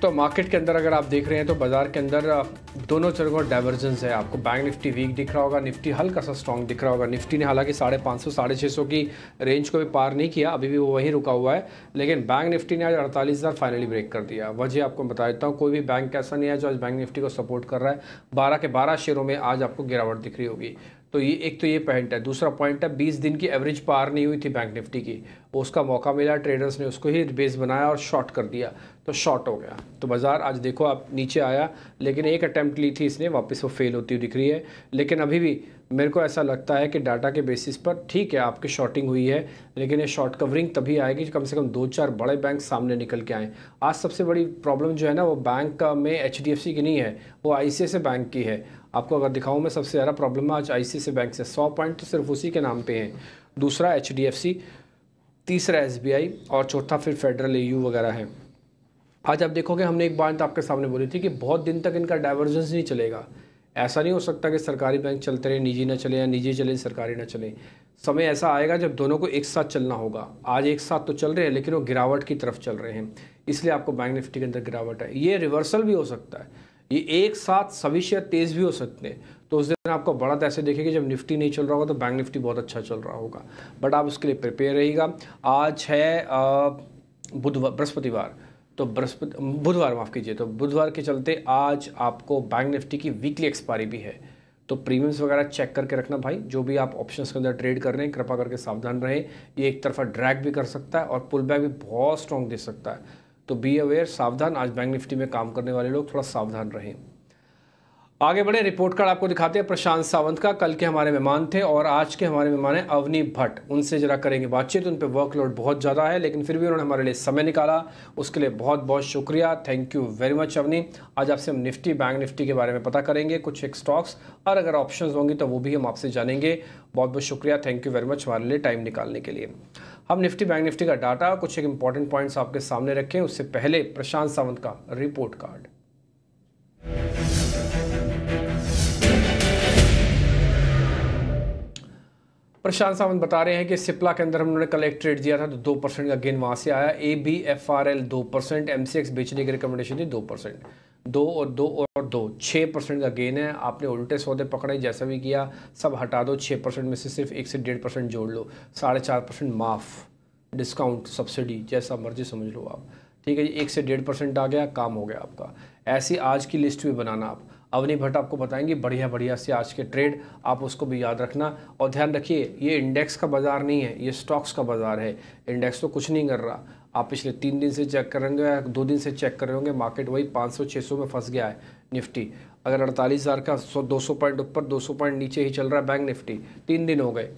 तो मार्केट के अंदर अगर आप देख रहे हैं तो बाजार के अंदर दोनों का डाइवर्जेंस है आपको बैंक निफ्टी वीक दिख रहा होगा निफ्टी हल्का सा स्ट्रॉन्ग दिख रहा होगा निफ्टी ने हालांकि साढ़े पाँच सौ साढ़े छः सौ की रेंज को भी पार नहीं किया अभी भी वो वहीं रुका हुआ है लेकिन बैंक निफ्टी ने आज अड़तालीस हज़ार फाइनली ब्रेक कर दिया वजह आपको बता देता हूँ कोई भी बैंक ऐसा नहीं है जो आज बैंक निफ्टी को सपोर्ट कर रहा है बारह के बारह शेयरों में आज आपको गिरावट दिख रही होगी तो ये एक तो ये पॉइंट है दूसरा पॉइंट है बीस दिन की एवरेज पार नहीं हुई थी बैंक निफ्टी की उसका मौका मिला ट्रेडर्स ने उसको ही बेस बनाया और शॉर्ट कर दिया तो शॉर्ट हो गया तो बाज़ार आज देखो आप नीचे आया लेकिन एक अटैम्प्ट ली थी इसने वापस वो फेल होती हुई दिख रही है लेकिन अभी भी मेरे को ऐसा लगता है कि डाटा के बेसिस पर ठीक है आपकी शॉर्टिंग हुई है लेकिन ये शॉर्ट कवरिंग तभी आएगी कम से कम दो चार बड़े बैंक सामने निकल के आएँ आज सबसे बड़ी प्रॉब्लम जो है ना वो बैंक में एच की नहीं है वो आई बैंक की है आपको अगर दिखाऊँ मैं सबसे ज़्यादा प्रॉब्लम आज आई बैंक से सौ पॉइंट तो सिर्फ उसी के नाम पर हैं दूसरा एच तीसरा एस और चौथा फिर फेडरल ए वगैरह है आज आप देखोगे हमने एक बात आपके सामने बोली थी कि बहुत दिन तक इनका डाइवर्जेंस नहीं चलेगा ऐसा नहीं हो सकता कि सरकारी बैंक चलते रहे निजी ना चले या निजी चले सरकारी ना चले समय ऐसा आएगा जब दोनों को एक साथ चलना होगा आज एक साथ तो चल रहे हैं लेकिन वो गिरावट की तरफ चल रहे हैं इसलिए आपको बैंक निफ्टी के अंदर गिरावट है ये रिवर्सल भी हो सकता है ये एक साथ सभी शेयर तेज़ भी हो सकते हैं तो उस दिन आपको बढ़त तो ऐसे देखेगी जब निफ्टी नहीं चल रहा होगा तो बैंक निफ्टी बहुत अच्छा चल रहा होगा बट आप उसके लिए प्रिपेयर रहेगा आज है बुधवार बृहस्पतिवार तो बृहस्पति बुधवार माफ़ कीजिए तो बुधवार के चलते आज आपको बैंक निफ्टी की वीकली एक्सपायरी भी है तो प्रीमियम्स वगैरह चेक करके रखना भाई जो भी आप ऑप्शंस के अंदर ट्रेड कर रहे हैं कृपा करके सावधान रहें ये एक तरफा ड्रैग भी कर सकता है और पुल बैक भी बहुत स्ट्रॉन्ग दे सकता है तो बी अवेयर सावधान आज बैंक निफ्टी में काम करने वाले लोग थोड़ा सावधान रहें आगे बढ़े रिपोर्ट कार्ड आपको दिखाते हैं प्रशांत सावंत का कल के हमारे मेहमान थे और आज के हमारे मेहमान हैं अवनी भट्ट उनसे जरा करेंगे बातचीत उन पर वर्कलोड बहुत ज़्यादा है लेकिन फिर भी उन्होंने हमारे लिए समय निकाला उसके लिए बहुत बहुत शुक्रिया thank you very much Avni आज आपसे हम निफ्टी बैंक निफ्टी के बारे में पता करेंगे कुछ एक स्टॉक्स और अगर ऑप्शन होंगी तो वो भी हम आपसे जानेंगे बहुत बहुत शुक्रिया थैंक यू वेरी मच हमारे लिए टाइम निकालने के लिए हम निफ्टी बैंक निफ्टी का डाटा कुछ एक इंपॉर्टेंट पॉइंट्स आपके सामने रखें उससे पहले प्रशांत सावंत का रिपोर्ट कार्ड प्रशांत सावंत बता रहे हैं कि सिप्ला के अंदर हमने कल एक ट्रेड दिया था तो दो परसेंट का गेन वहां से आया A B F R L दो परसेंट एमसीएक्स बेचने की रिकमेंडेशन थी दो परसेंट दो और दो और दो छः परसेंट का गेन है आपने उल्टे सौदे पकड़े जैसा भी किया सब हटा दो छः परसेंट में से सिर्फ एक से डेढ़ परसेंट जोड़ लो साढ़े चार परसेंट माफ़ डिस्काउंट सब्सिडी जैसा मर्जी समझ लो आप ठीक है जी एक से डेढ़ परसेंट आ गया काम हो गया आपका ऐसी आज की लिस्ट भी बनाना आप अवनी भट्ट आपको बताएंगे बढ़िया बढ़िया से आज के ट्रेड आप उसको भी याद रखना और ध्यान रखिए ये इंडेक्स का बाज़ार नहीं है ये स्टॉक्स का बाज़ार है इंडेक्स तो कुछ नहीं कर रहा आप पिछले तीन दिन से चेक करेंगे या दो दिन से चेक कर रहे होंगे मार्केट वही 500-600 में फंस गया है निफ्टी अगर अड़तालीस हज़ार का सौ दो सौ पॉइंट ऊपर दो सौ पॉइंट नीचे ही चल रहा है बैंक निफ्टी तीन दिन हो गए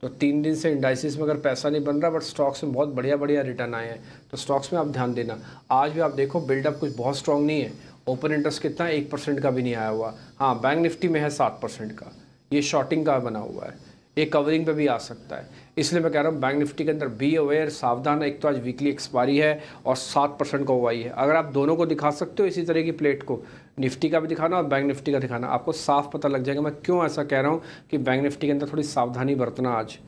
तो तीन दिन से इंडाइसिस में अगर पैसा नहीं बन रहा बट स्टॉक्स में बहुत बढ़िया बढ़िया रिटर्न आए हैं तो स्टॉक्स में आप ध्यान देना आज भी आप देखो बिल्डअप कुछ बहुत स्ट्रॉन्ग नहीं है ओपन इंटरेस्ट कितना है एक परसेंट का भी नहीं आया हुआ हाँ बैंक निफ्टी में है सात परसेंट का ये शॉर्टिंग का बना हुआ है ये कवरिंग पे भी आ सकता है इसलिए मैं कह रहा हूँ बैंक निफ्टी के अंदर बी अवेयर सावधान एक तो आज वीकली एक्सपायरी है और सात परसेंट का हुआई है अगर आप दोनों को दिखा सकते हो इसी तरह की प्लेट को निफ्टी का भी दिखाना और बैंक निफ्टी का दिखाना आपको साफ पता लग जाएगा मैं क्यों ऐसा कह रहा हूँ कि बैंक निफ्टी के अंदर थोड़ी सावधानी बरतना आज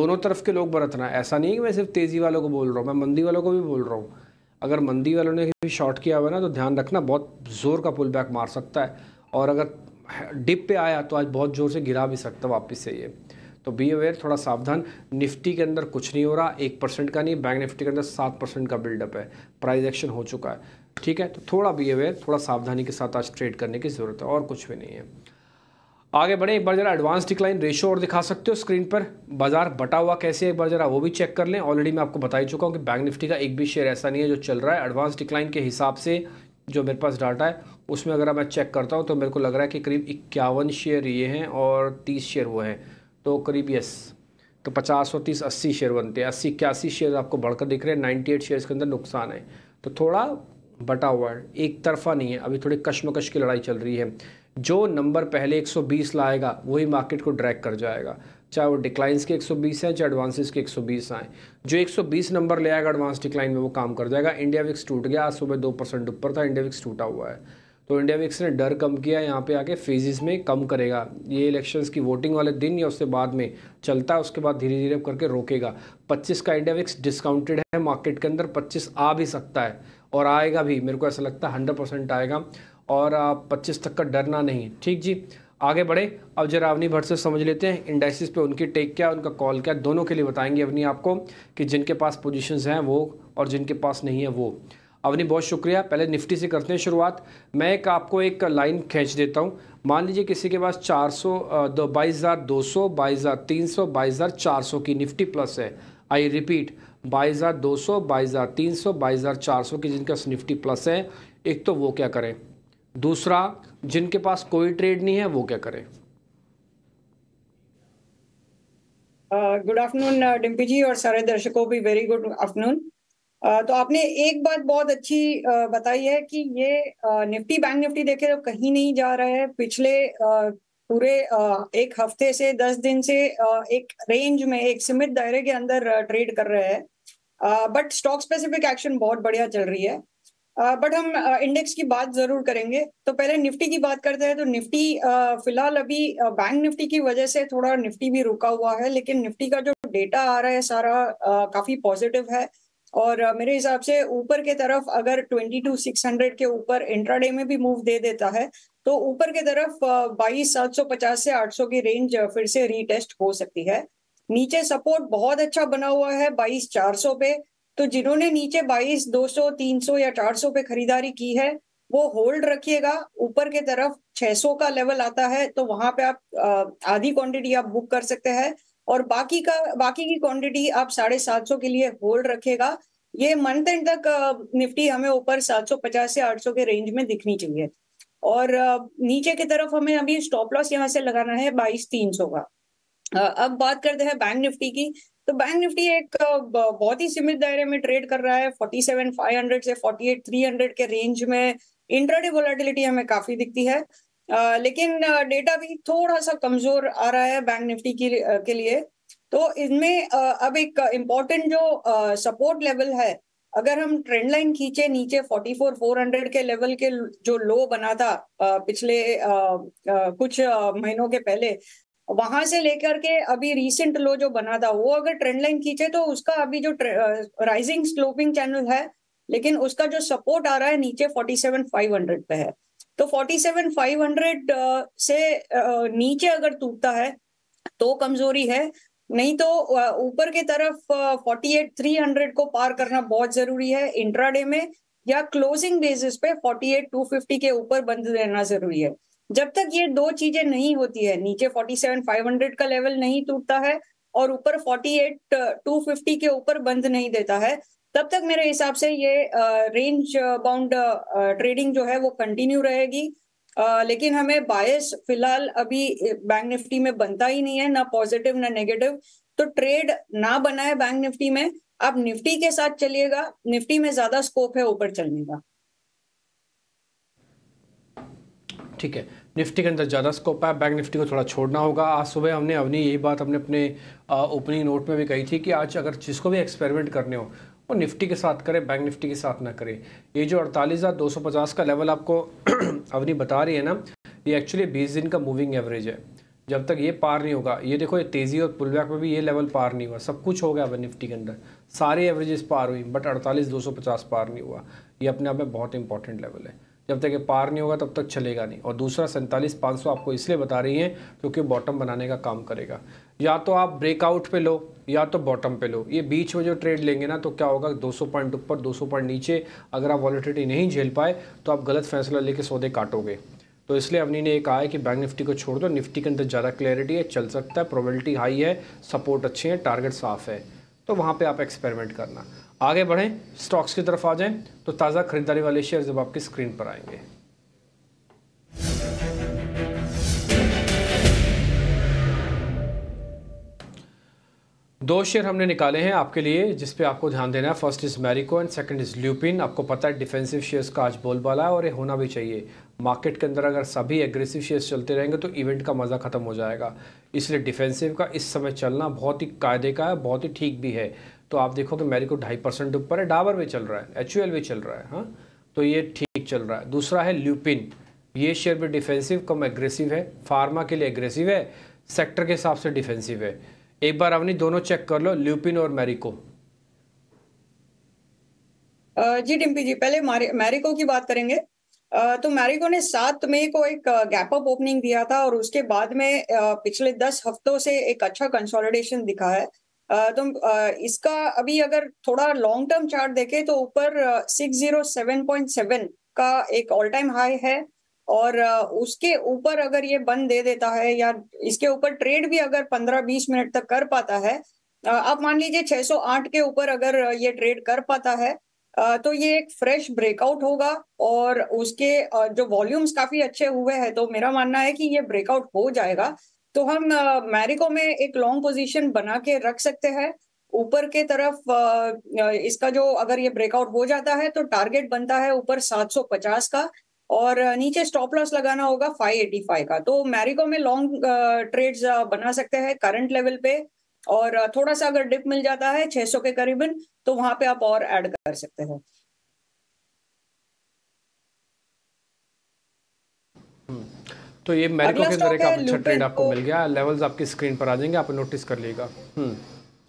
दोनों तरफ के लोग बरतना ऐसा नहीं है कि मैं सिर्फ तेज़ी वालों को बोल रहा हूँ मैं मंदी वालों को भी बोल रहा हूँ अगर मंदी वालों ने भी शॉर्ट किया हुआ ना तो ध्यान रखना बहुत ज़ोर का पुल बैक मार सकता है और अगर डिप पे आया तो आज बहुत ज़ोर से गिरा भी सकता वापस से ये तो बी अवेयर थोड़ा सावधान निफ्टी के अंदर कुछ नहीं हो रहा एक परसेंट का नहीं बैंक निफ्टी के अंदर सात परसेंट का बिल्डअप है प्राइज एक्शन हो चुका है ठीक है तो थोड़ा बी अवेयर थोड़ा सावधानी के साथ आज ट्रेड करने की ज़रूरत है और कुछ भी नहीं है आगे बढ़े एक बार जरा एडवांस डिक्लाइन रेशो और दिखा सकते हो स्क्रीन पर बाजार बटा हुआ कैसे एक बार जरा वो भी चेक कर लें ऑलरेडी मैं आपको बता ही चुका हूँ कि बैंक निफ्टी का एक भी शेयर ऐसा नहीं है जो चल रहा है एडवांस डिक्लाइन के हिसाब से जो मेरे पास डाटा है उसमें अगर मैं चेक करता हूँ तो मेरे को लग रहा है कि करीब इक्यावन शेयर ये हैं और तीस शेयर वो हैं तो करीब यस तो पचास और तीस अस्सी शेयर बनते हैं अस्सी इक्यासी शेयर आपको बढ़कर दिख रहे हैं नाइन्टी एट शेयर्स के अंदर नुकसान है तो थोड़ा बटा हुआ है एक तरफा नहीं है अभी थोड़ी कश्मकश की लड़ाई चल रही है जो नंबर पहले 120 लाएगा वही मार्केट को ड्रैग कर जाएगा चाहे वो डिक्लाइंस के 120 हैं चाहे एडवांसेस के 120 आए जो 120 नंबर ले आएगा एडवांस डिक्लाइन में वो काम कर जाएगा इंडिया विक्स टूट गया आज सुबह दो परसेंट ऊपर था इंडिया विक्स टूटा हुआ है तो इंडिया विक्स ने डर कम किया यहाँ पे आके फेजेस में कम करेगा ये इलेक्शंस की वोटिंग वाले दिन या उससे बाद में चलता है उसके बाद धीरे धीरे करके रोकेगा 25 का इंडिया विक्स डिस्काउंटेड है मार्केट के अंदर 25 आ भी सकता है और आएगा भी मेरे को ऐसा लगता है हंड्रेड परसेंट आएगा और पच्चीस तक का डरना नहीं ठीक जी आगे बढ़े अब जरा अवनी भट्ट से समझ लेते हैं इंडाइसिस पे उनकी टेक क्या उनका कॉल क्या दोनों के लिए बताएंगे अवनी आपको कि जिनके पास पोजीशंस हैं वो और जिनके पास नहीं है वो अवनी बहुत शुक्रिया पहले निफ्टी से करते हैं शुरुआत मैं एक आपको एक लाइन खींच देता हूँ मान लीजिए किसी के पास चार सौ बाईस हज़ार दो सौ बाईस हज़ार तीन सौ बाईस हज़ार चार सौ की निफ्टी प्लस है आई रिपीट बाईस हज़ार दो सौ बाईस हज़ार तीन सौ बाईस हज़ार चार सौ की पास निफ्टी प्लस है एक तो वो क्या करें दूसरा जिनके पास कोई ट्रेड नहीं है वो क्या करें गुड आफ्टरनून डिम्पी जी और सारे दर्शकों भी वेरी गुड आफ्टरनून तो आपने एक बात बहुत अच्छी बताई है कि ये निफ्टी बैंक निफ्टी देखे तो कहीं नहीं जा रहा है पिछले पूरे एक हफ्ते से दस दिन से एक रेंज में एक सीमित दायरे के अंदर ट्रेड कर रहे हैं बट स्टॉक स्पेसिफिक एक्शन बहुत बढ़िया चल रही है बट हम इंडेक्स की बात जरूर करेंगे तो पहले निफ्टी की बात करते हैं तो निफ्टी फिलहाल अभी बैंक निफ्टी की वजह से थोड़ा निफ्टी भी रुका हुआ है लेकिन निफ्टी का जो डेटा आ रहा है सारा काफी पॉजिटिव है और मेरे हिसाब से ऊपर के तरफ अगर ट्वेंटी टू सिक्स हंड्रेड के ऊपर इंट्राडे में भी मूव दे देता है तो ऊपर के तरफ बाईस सात सौ पचास से आठ सौ की रेंज फिर से रीटेस्ट हो सकती है नीचे सपोर्ट बहुत अच्छा बना हुआ है बाईस चार सौ पे तो जिन्होंने नीचे बाईस दो सौ तीन सौ या चार सौ पे खरीदारी की है वो होल्ड रखिएगा ऊपर के तरफ 600 का लेवल आता है तो वहां पे आप आधी क्वांटिटी आप बुक कर सकते हैं और बाकी का बाकी की क्वांटिटी आप साढ़े सात सौ के लिए होल्ड रखेगा ये मंथ एंड तक निफ्टी हमें ऊपर सात सौ पचास से आठ सौ के रेंज में दिखनी चाहिए और नीचे की तरफ हमें अभी स्टॉप लॉस यहाँ से लगाना है बाईस तीन सौ का अब बात करते हैं बैंक निफ्टी की तो बैंक निफ्टी एक बहुत ही सीमित दायरे में ट्रेड कर रहा है फोर्टी सेवन फाइव हंड्रेड से फोर्टी एट थ्री हंड्रेड के रेंज में इंट्राडे वोलेटिलिटी हमें काफी दिखती है लेकिन डेटा भी थोड़ा सा कमजोर आ रहा है बैंक निफ्टी की के लिए तो इसमें अब एक इम्पोर्टेंट जो सपोर्ट लेवल है अगर हम ट्रेंड लाइन खींचे नीचे 400 के लेवल के जो लो बना था पिछले कुछ महीनों के पहले वहां से लेकर के अभी रीसेंट लो जो बना था वो अगर ट्रेंड लाइन खींचे तो उसका अभी जो राइजिंग स्लोपिंग चैनल है लेकिन उसका जो सपोर्ट आ रहा है नीचे 500 पे है तो 47,500 uh, से uh, नीचे अगर टूटता है तो कमजोरी है नहीं तो uh, ऊपर के तरफ 48,300 को पार करना बहुत जरूरी है इंट्राडे में या क्लोजिंग बेसिस पे 48,250 के ऊपर बंद रहना जरूरी है जब तक ये दो चीजें नहीं होती है नीचे 47,500 का लेवल नहीं टूटता है और ऊपर 48,250 के ऊपर बंद नहीं देता है तब तक मेरे हिसाब से ये रेंज बाउंड ट्रेडिंग जो है वो कंटिन्यू रहेगी आ, लेकिन हमें बायस फिलहाल अभी बैंक निफ्टी में बनता ही नहीं है ना पॉजिटिव ना नेगेटिव तो ट्रेड ना बनाए बैंक निफ्टी में आप निफ्टी के साथ चलिएगा निफ्टी में ज्यादा स्कोप है ऊपर चलने का ठीक है निफ्टी के अंदर ज़्यादा स्कोप है बैंक निफ्टी को थोड़ा छोड़ना होगा आज सुबह हमने अपनी यही बात हमने अपने ओपनिंग नोट में भी कही थी कि आज अगर जिसको भी एक्सपेरिमेंट करने हो वो निफ्टी के साथ करें बैंक निफ्टी के साथ ना करें ये जो अड़तालीस का लेवल आपको अवनी बता रही है ना ये एक्चुअली बीस दिन का मूविंग एवरेज है जब तक ये पार नहीं होगा ये देखो ये तेज़ी और पुलबैक में भी ये लेवल पार नहीं हुआ सब कुछ हो गया अब निफ्टी के अंदर सारे एवरेजेस पार हुई बट अड़तालीस दो सौ पचास पार नहीं हुआ ये अपने आप में बहुत इंपॉर्टेंट लेवल है जब तक ये पार नहीं होगा तब तक चलेगा नहीं और दूसरा सैंतालीस पाँच सौ आपको इसलिए बता रही है क्योंकि बॉटम बनाने का काम करेगा या तो आप ब्रेकआउट पे लो या तो बॉटम पे लो ये बीच में जो ट्रेड लेंगे ना तो क्या होगा 200 पॉइंट ऊपर 200 पॉइंट नीचे अगर आप वॉलिटिटी नहीं झेल पाए तो आप गलत फैसला लेके सौदे काटोगे तो इसलिए अवनी ने ये कहा है कि बैंक निफ्टी को छोड़ दो निफ्टी के अंदर ज़्यादा क्लैरिटी है चल सकता है प्रोबेबिलिटी हाई है सपोर्ट अच्छे हैं टारगेट साफ है तो वहाँ पर आप एक्सपेरिमेंट करना आगे बढ़ें स्टॉक्स की तरफ आ जाएँ तो ताज़ा खरीदारी वाले शेयर जब आपकी स्क्रीन पर आएंगे दो शेयर हमने निकाले हैं आपके लिए जिस पे आपको ध्यान देना है first is Marico and second is Lupin आपको पता है डिफेंसिव शेयर्स का आज बोलबाला है और ये होना भी चाहिए मार्केट के अंदर अगर सभी एग्रेसिव शेयर्स चलते रहेंगे तो इवेंट का मज़ा ख़त्म हो जाएगा इसलिए डिफेंसिव का इस समय चलना बहुत ही कायदे का है बहुत ही ठीक भी है तो आप देखो कि मैरिको ढाई परसेंट ऊपर है डाबर भी चल रहा है एच भी चल रहा है हाँ तो ये ठीक चल रहा है दूसरा है ल्यूपिन ये शेयर भी डिफेंसिव कम एग्रेसिव है फार्मा के लिए एग्रेसिव है सेक्टर के हिसाब से डिफेंसिव है एक बार अवनी दोनों चेक कर लो ल्यूपिन और मैरिको जी डिम्पी जी पहले मैरिको की बात करेंगे तो मैरिको ने सात मई को एक गैप अप ओपनिंग दिया था और उसके बाद में पिछले दस हफ्तों से एक अच्छा कंसोलिडेशन दिखा है तो इसका अभी अगर थोड़ा लॉन्ग टर्म चार्ट देखें तो ऊपर six zero seven point seven का एक ऑल टाइम हाई है और उसके ऊपर अगर ये बंद दे देता है या इसके ऊपर ट्रेड भी अगर पंद्रह बीस मिनट तक कर पाता है आप मान लीजिए 608 के ऊपर अगर ये ट्रेड कर पाता है तो ये एक फ्रेश ब्रेकआउट होगा और उसके जो वॉल्यूम्स काफी अच्छे हुए हैं तो मेरा मानना है कि ये ब्रेकआउट हो जाएगा तो हम मैरिको में एक लॉन्ग पोजीशन बना के रख सकते हैं ऊपर के तरफ इसका जो अगर ये ब्रेकआउट हो जाता है तो टारगेट बनता है ऊपर 750 का और नीचे स्टॉप लॉस लगाना होगा 585 का तो मैरिको में लॉन्ग ट्रेड्स बना सकते हैं करंट लेवल पे और थोड़ा सा अगर डिप मिल जाता है 600 के करीबन तो वहां पे आप और ऐड कर सकते हो हम्म। तो ये मैरिको के अंदर एक अच्छा ट्रेड आपको मिल गया लेवल्स आपकी स्क्रीन पर आ जाएंगे आप नोटिस कर लीजिएगा हम्म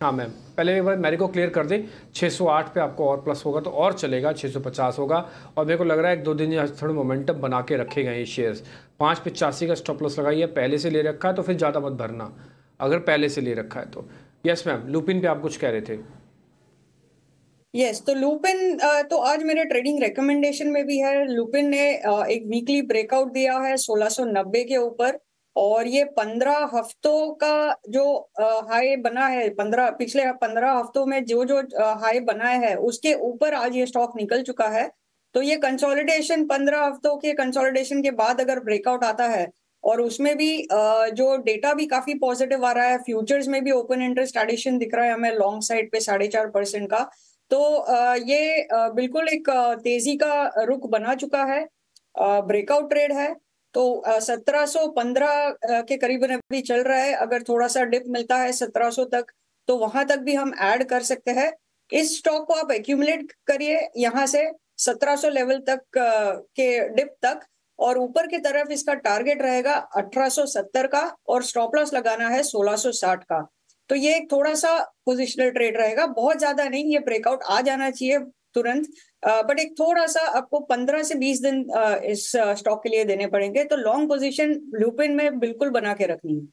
हाँ मैम पहले एक बार मेरे को क्लियर कर दें 608 पे आपको और प्लस होगा तो और चलेगा 650 होगा और मेरे को लग रहा है एक दो दिन थोड़ा मोमेंटम बना के रखे गए हैं शेयर्स पाँच पचासी का स्टॉप लॉस लगाइए पहले से ले रखा है तो फिर ज़्यादा मत भरना अगर पहले से ले रखा है तो यस मैम लूपिन पे आप कुछ कह रहे थे यस yes, तो लुपिन तो आज मेरे ट्रेडिंग रिकमेंडेशन में भी है लुपिन ने एक वीकली ब्रेकआउट दिया है 1690 के ऊपर और ये पंद्रह हफ्तों का जो हाई बना है पंद्रह पिछले पंद्रह हफ्तों में जो जो हाई बनाया है उसके ऊपर आज ये स्टॉक निकल चुका है तो ये कंसोलिडेशन पंद्रह हफ्तों के कंसोलिडेशन के बाद अगर ब्रेकआउट आता है और उसमें भी जो डेटा भी काफी पॉजिटिव आ रहा है फ्यूचर्स में भी ओपन इंटरेस्ट एडिशन दिख रहा है हमें लॉन्ग साइड पे साढ़े चार परसेंट का तो ये बिल्कुल एक तेजी का रुख बना चुका है ब्रेकआउट ट्रेड है तो सत्रह सौ पंद्रह के करीबन अभी चल रहा है अगर थोड़ा सा डिप मिलता है सत्रह तक तो वहां तक भी हम ऐड कर सकते हैं इस स्टॉक को आप एक्यूमुलेट करिए यहाँ से 1700 लेवल तक के डिप तक और ऊपर की तरफ इसका टारगेट रहेगा 1870 का और स्टॉप लॉस लगाना है 1660 का तो ये एक थोड़ा सा पोजिशनल ट्रेड रहेगा बहुत ज्यादा नहीं ये ब्रेकआउट आ जाना चाहिए तुरंत बट एक थोड़ा सा आपको पंद्रह से बीस दिन इस स्टॉक के लिए देने पड़ेंगे तो लॉन्ग पोजीशन लूपिन में बिल्कुल बना के रखनी है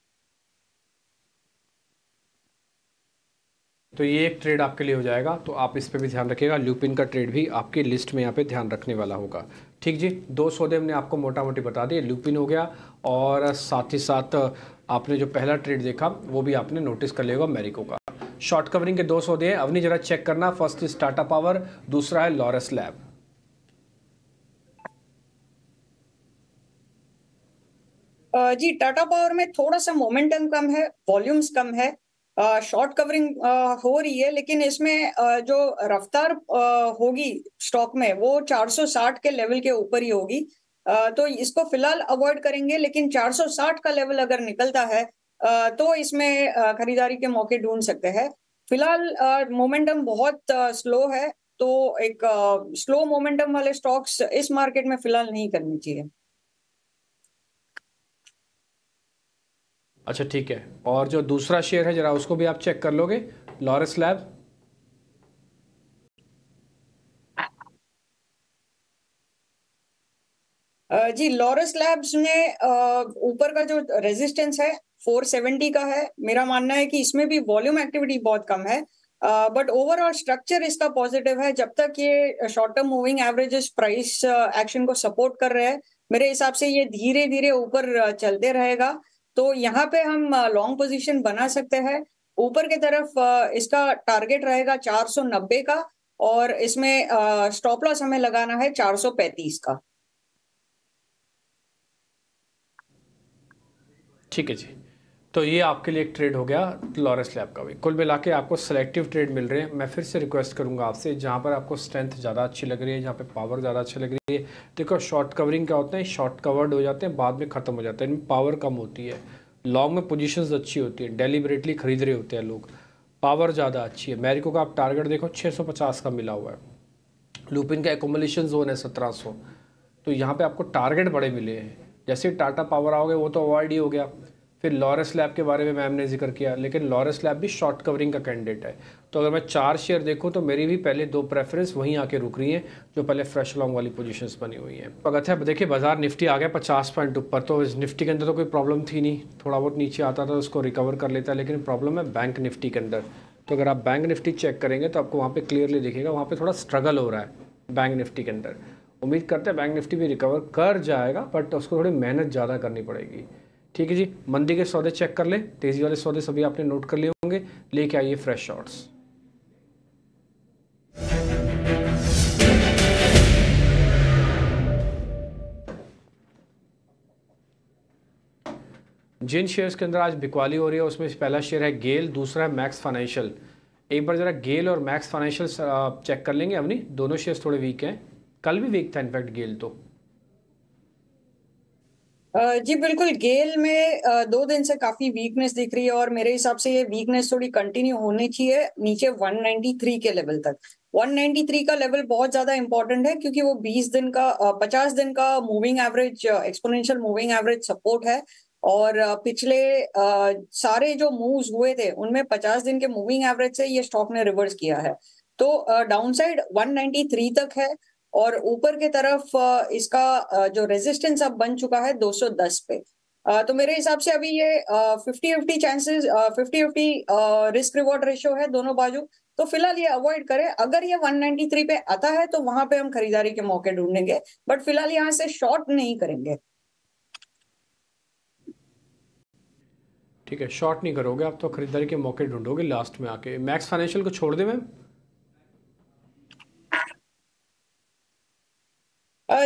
तो ये एक ट्रेड आपके लिए हो जाएगा तो आप इस पर भी ध्यान रखिएगा ल्यूपिन का ट्रेड भी आपकी लिस्ट में यहाँ पे ध्यान रखने वाला होगा ठीक जी दो सौदे हमने आपको मोटा मोटी बता दिए ल्यूपिन हो गया और साथ ही साथ आपने जो पहला ट्रेड देखा वो भी आपने नोटिस कर लिया होगा मेरिको का शॉर्ट कवरिंग के दो सौदे हैं अवनी जरा चेक करना फर्स्ट इज टाटा पावर दूसरा है लॉरस लैब जी टाटा पावर में थोड़ा सा मोमेंटम कम है वॉल्यूम्स कम है शॉर्ट कवरिंग हो रही है लेकिन इसमें जो रफ्तार होगी स्टॉक में वो 460 के लेवल के ऊपर ही होगी तो इसको फिलहाल अवॉइड करेंगे लेकिन 460 का लेवल अगर निकलता है तो इसमें खरीदारी के मौके ढूंढ सकते हैं फिलहाल मोमेंटम बहुत स्लो है तो एक स्लो मोमेंटम वाले स्टॉक्स इस मार्केट में फिलहाल नहीं करनी चाहिए अच्छा ठीक है और जो दूसरा शेयर है जरा उसको भी आप चेक कर लोगे लॉरेंस लैब जी लॉरेंस लैब्स में ऊपर का जो रेजिस्टेंस है 470 का है मेरा मानना है कि इसमें भी वॉल्यूम एक्टिविटी बहुत कम है बट ओवरऑल स्ट्रक्चर इसका पॉजिटिव है जब तक ये short term moving averages price action को सपोर्ट कर रहे हैं मेरे हिसाब से ये धीरे धीरे ऊपर चलते रहेगा तो यहाँ पे हम लॉन्ग पोजिशन बना सकते हैं ऊपर की तरफ इसका टारगेट रहेगा 490 का और इसमें स्टॉप लॉस हमें लगाना है 435 का ठीक है जी तो ये आपके लिए एक ट्रेड हो गया लॉरेंस लैब का भी कुल मिला के आपको सेलेक्टिव ट्रेड मिल रहे हैं मैं फिर से रिक्वेस्ट करूंगा आपसे जहाँ पर आपको स्ट्रेंथ ज़्यादा अच्छी लग रही है जहाँ पे पावर ज़्यादा अच्छी लग रही है देखो शॉर्ट कवरिंग क्या होते हैं शॉर्ट कवर्ड हो जाते हैं बाद में ख़त्म हो जाते हैं इनमें पावर कम होती है लॉन्ग में पोजिशन अच्छी होती है डेलीबरेटली खरीद रहे होते हैं लोग पावर ज़्यादा अच्छी है मेरिको का आप टारगेट देखो छः का मिला हुआ है लूपिन का एकोमोलेशन जोन है सत्रह तो यहाँ पर आपको टारगेट बड़े मिले हैं जैसे टाटा पावर आओगे वो तो अवॉइड ही हो गया फिर लॉरेस लैब के बारे में मैम ने जिक्र किया लेकिन लॉरेस लैब भी शॉर्ट कवरिंग का कैंडिडेट है तो अगर मैं चार शेयर देखूं तो मेरी भी पहले दो प्रेफरेंस वहीं आके रुक रही हैं जो पहले फ्रेश लॉन्ग वाली पोजीशंस बनी हुई हैं अगर है देखिए बाजार निफ्टी आ गया पचास पॉइंट ऊपर तो इस निफ्टी के अंदर तो कोई प्रॉब्लम थी नहीं थोड़ा बहुत नीचे आता था उसको रिकवर कर लेता लेकिन प्रॉब्लम है बैंक निफ्टी के अंदर तो अगर आप बैंक निफ्टी चेक करेंगे तो आपको वहाँ पर क्लियरली दिखेगा वहाँ पर थोड़ा स्ट्रगल हो रहा है बैंक निफ्टी के अंदर उम्मीद करते हैं बैंक निफ्टी भी रिकवर कर जाएगा बट उसको थोड़ी मेहनत ज़्यादा करनी पड़ेगी ठीक है जी मंदी के सौदे चेक कर ले तेज़ी वाले सौदे सभी आपने नोट कर लिए होंगे लेके आइए फ्रेश शॉर्ट्स जिन शेयर्स के अंदर आज बिकवाली हो रही है उसमें पहला शेयर है गेल दूसरा है मैक्स फाइनेंशियल एक बार ज़रा गेल और मैक्स फाइनेंशियल चेक कर लेंगे अपनी दोनों शेयर्स थोड़े वीक हैं कल भी वीक था इनफैक्ट गेल तो जी बिल्कुल गेल में दो दिन से काफी वीकनेस दिख रही है और मेरे हिसाब से ये वीकनेस थोड़ी कंटिन्यू होनी चाहिए नीचे 193 के लेवल तक 193 का लेवल बहुत ज्यादा इंपॉर्टेंट है क्योंकि वो 20 दिन का 50 दिन का moving average exponential moving average support है और पिछले सारे जो मूव्स हुए थे उनमें 50 दिन के मूविंग एवरेज से ये स्टॉक ने रिवर्स किया है तो डाउनसाइड 193 तक है और ऊपर की तरफ इसका जो रेजिस्टेंस अब बन चुका है 210 पे तो मेरे हिसाब से अभी ये 50-50 चांसेस 50-50 रिस्क रिवॉर्ड रेशियो है दोनों बाजू तो फिलहाल ये अवॉइड करें अगर ये 193 पे आता है तो वहां पे हम खरीदारी के मौके ढूंढेंगे बट फिलहाल यहाँ से शॉर्ट नहीं करेंगे ठीक है शॉर्ट नहीं करोगे आप तो खरीदारी के मौके ढूंढोगे लास्ट में आके मैक्स फाइनेंशियल को छोड़ दे मैम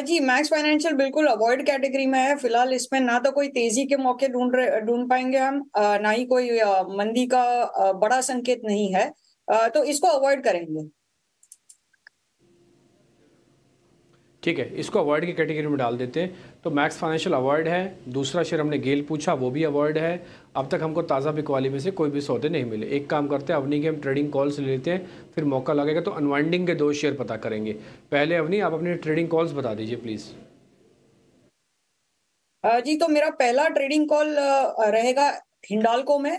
जी मैक्स फाइनेंशियल बिल्कुल अवॉइड कैटेगरी में है फिलहाल इसमें ना तो कोई तेजी के मौके ढूंढ रहे ढूंढ पाएंगे हम ना ही कोई मंदी का बड़ा संकेत नहीं है तो इसको अवॉइड करेंगे ठीक है इसको अवॉइड की कैटेगरी में डाल देते हैं तो मैक्स फाइनेंशियल अवॉइड है दूसरा शेयर हमने गेल पूछा वो भी अवॉइड है अब तक हमको ताज़ा बिकवाली में से कोई भी सौदे नहीं मिले एक काम करते हैं अवनी के हम ट्रेडिंग कॉल्स ले लेते हैं फिर मौका लगेगा तो अनवाइंडिंग के दो शेयर पता करेंगे पहले अवनी आप अपने ट्रेडिंग कॉल्स बता दीजिए प्लीज़ जी तो मेरा पहला ट्रेडिंग कॉल रहेगा हिंडालको में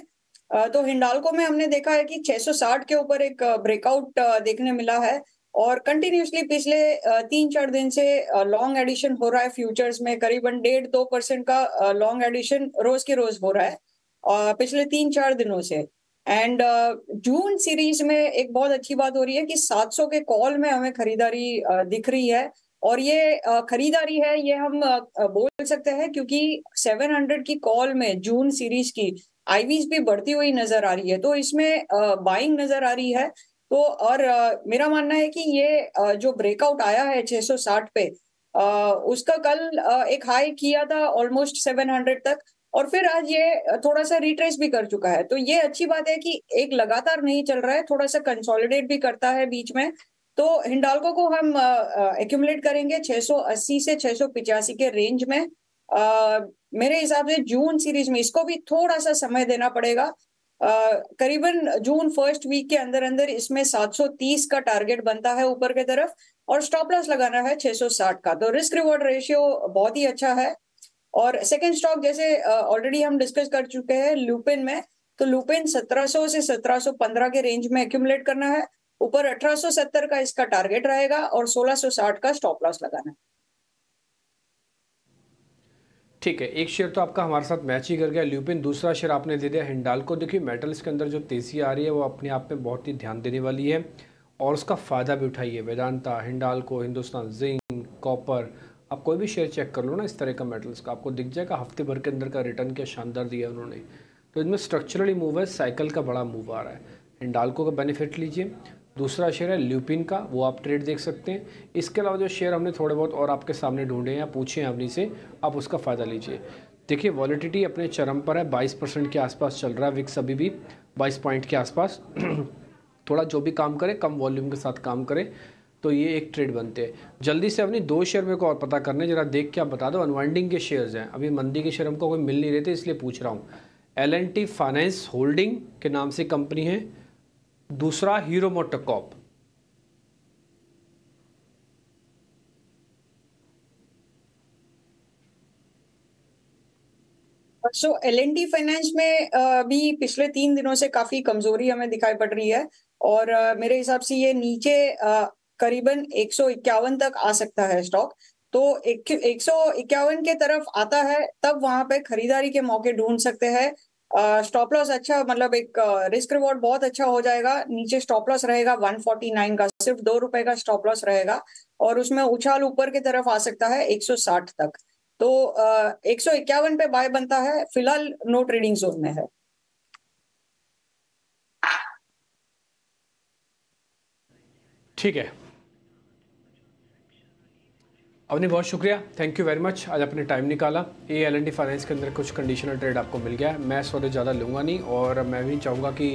तो हिंडालको में हमने देखा है कि 660 के ऊपर एक ब्रेकआउट देखने मिला है और कंटिन्यूसली पिछले तीन चार दिन से लॉन्ग एडिशन हो रहा है फ्यूचर्स में करीबन डेढ़ दो परसेंट का लॉन्ग एडिशन रोज के रोज हो रहा है पिछले तीन चार दिनों से एंड जून सीरीज में एक बहुत अच्छी बात हो रही है कि 700 के कॉल में हमें खरीदारी दिख रही है और ये खरीदारी है ये हम बोल सकते हैं क्योंकि 700 की कॉल में जून सीरीज की आईवीज भी बढ़ती हुई नजर आ रही है तो इसमें बाइंग नजर आ रही है तो और मेरा मानना है कि ये जो ब्रेकआउट आया है 660 पे उसका कल एक हाई किया था ऑलमोस्ट 700 तक और फिर आज ये थोड़ा सा रिट्रेस भी कर चुका है तो ये अच्छी बात है कि एक लगातार नहीं चल रहा है थोड़ा सा कंसोलिडेट भी करता है बीच में तो हिंडालको को हम एक्यूमुलेट करेंगे 680 से छह के रेंज में आ, मेरे हिसाब से जून सीरीज में इसको भी थोड़ा सा समय देना पड़ेगा करीबन जून फर्स्ट वीक के अंदर अंदर इसमें 730 का टारगेट बनता है ऊपर की तरफ और स्टॉप लॉस लगाना है 660 का तो रिस्क रिवॉर्ड रेशियो बहुत ही अच्छा है और सेकेंड स्टॉक जैसे ऑलरेडी हम डिस्कस कर चुके हैं लुपिन में तो लुपिन 1700 से 1715 के रेंज में एक्यूमुलेट करना है ऊपर 1870 का इसका टारगेट रहेगा और 1660 का स्टॉप लॉस लगाना है ठीक है एक शेयर तो आपका हमारे साथ मैच ही कर गया ल्यूपिन दूसरा शेयर आपने दे दिया हिंडाल को देखिए मेटल्स के अंदर जो तेजी आ रही है वो अपने आप में बहुत ही ध्यान देने वाली है और उसका फ़ायदा भी उठाइए वेदांता हिंडाल को हिंदुस्तान जिंक कॉपर आप कोई भी शेयर चेक कर लो ना इस तरह का मेटल्स का आपको दिख जाएगा हफ्ते भर के अंदर का रिटर्न क्या शानदार दिया उन्होंने तो इनमें स्ट्रक्चरली मूव है साइकिल का बड़ा मूव आ रहा है इंडालको का बेनिफिट लीजिए दूसरा शेयर है ल्यूपिन का वो आप ट्रेड देख सकते हैं इसके अलावा जो शेयर हमने थोड़े बहुत और आपके सामने ढूंढे हैं या पूछे हैं अपनी से आप उसका फ़ायदा लीजिए देखिए वॉलिटिटी अपने चरम पर है 22 परसेंट के आसपास चल रहा है विक्स अभी भी 22 पॉइंट के आसपास थोड़ा जो भी काम करें कम वॉल्यूम के साथ काम करें तो ये एक ट्रेड बनते हैं जल्दी से अपनी दो शेयर मेरे को और पता करने जरा देख के आप बता दो अनवाइंडिंग के शेयर्स हैं अभी मंदी के शेयर हमको कोई मिल नहीं रहे थे इसलिए पूछ रहा हूँ L N T finance holding के नाम से कंपनी है दूसरा Hero MotoCorp so L N T finance में भी पिछले तीन दिनों से काफी कमजोरी हमें दिखाई पड़ रही है और मेरे हिसाब से ये नीचे करीबन एक तक आ सकता है स्टॉक तो एक, इक्यावन के तरफ आता है तब वहां पे खरीदारी के मौके ढूंढ सकते हैं स्टॉप लॉस अच्छा मतलब एक रिस्क रिवॉर्ड बहुत अच्छा हो जाएगा नीचे स्टॉप लॉस रहेगा 149 का सिर्फ दो रुपए का स्टॉप लॉस रहेगा और उसमें उछाल ऊपर की तरफ आ सकता है 160 तक तो एक सौ इक्यावन पे बाय बनता है फिलहाल नो ट्रेडिंग जोन में है ठीक है अवनी बहुत शुक्रिया थैंक यू वेरी मच आज आपने टाइम निकाला ए एल डी फाइनेंस के अंदर कुछ कंडीशनल ट्रेड आपको मिल गया मैं सौदे ज़्यादा लूँगा नहीं और मैं भी चाहूँगा कि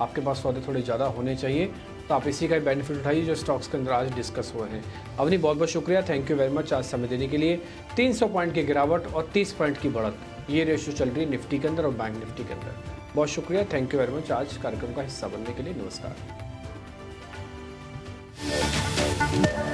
आपके पास सौदे थोड़े ज़्यादा होने चाहिए तो आप इसी का बेनिफिट उठाइए जो स्टॉक्स के अंदर आज डिस्कस हुए हैं अवनी बहुत बहुत शुक्रिया थैंक यू वेरी मच आज समय देने के लिए 300 पॉइंट की गिरावट और 30 पॉइंट की बढ़त ये रेशो चल रही निफ्टी के अंदर और बैंक निफ्टी के अंदर बहुत शुक्रिया थैंक यू वेरी मच आज कार्यक्रम का हिस्सा बनने के लिए नमस्कार